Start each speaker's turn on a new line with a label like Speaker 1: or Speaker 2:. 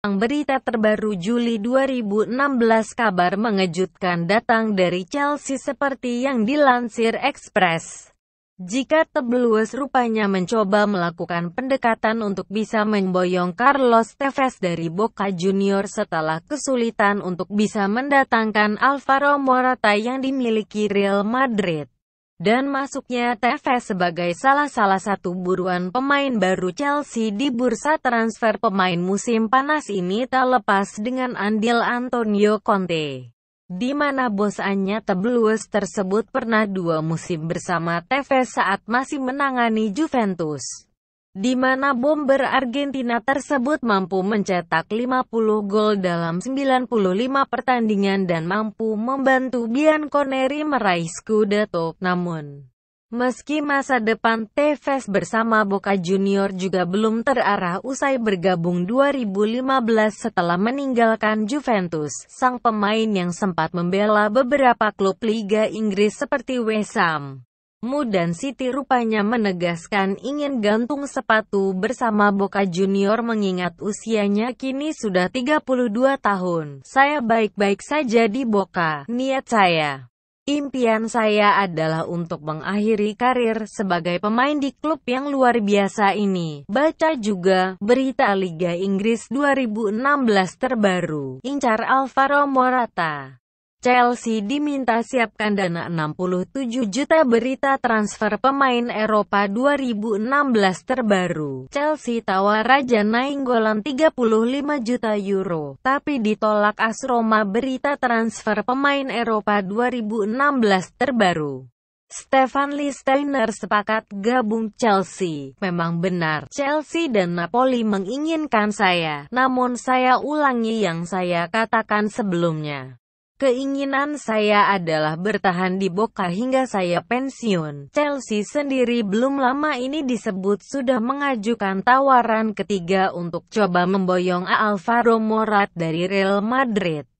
Speaker 1: Berita terbaru Juli 2016 kabar mengejutkan datang dari Chelsea seperti yang dilansir Express. Jika The rupanya mencoba melakukan pendekatan untuk bisa memboyong Carlos Tevez dari Boca Junior setelah kesulitan untuk bisa mendatangkan Alvaro Morata yang dimiliki Real Madrid dan masuknya Tevez sebagai salah salah satu buruan pemain baru Chelsea di bursa transfer pemain musim panas ini tak lepas dengan andil Antonio Conte. Di mana bos Anya tersebut pernah dua musim bersama Tevez saat masih menangani Juventus di mana bomber Argentina tersebut mampu mencetak 50 gol dalam 95 pertandingan dan mampu membantu Bianconeri meraih Scudetto. Namun, meski masa depan Tevez bersama Boca Junior juga belum terarah usai bergabung 2015 setelah meninggalkan Juventus, sang pemain yang sempat membela beberapa klub Liga Inggris seperti West Ham. Mu dan Siti rupanya menegaskan ingin gantung sepatu bersama Boka Junior mengingat usianya kini sudah 32 tahun. Saya baik-baik saja di Boka. niat saya. Impian saya adalah untuk mengakhiri karir sebagai pemain di klub yang luar biasa ini. Baca juga, berita Liga Inggris 2016 terbaru, incar Alvaro Morata. Chelsea diminta siapkan dana 67 juta berita transfer pemain Eropa 2016 terbaru. Chelsea tawar Raja Nainggolan 35 juta euro, tapi ditolak AS Roma berita transfer pemain Eropa 2016 terbaru. Stefan Listeiner sepakat gabung Chelsea. Memang benar, Chelsea dan Napoli menginginkan saya. Namun saya ulangi yang saya katakan sebelumnya. Keinginan saya adalah bertahan di Boca hingga saya pensiun. Chelsea sendiri belum lama ini disebut sudah mengajukan tawaran ketiga untuk coba memboyong Alvaro Morat dari Real Madrid.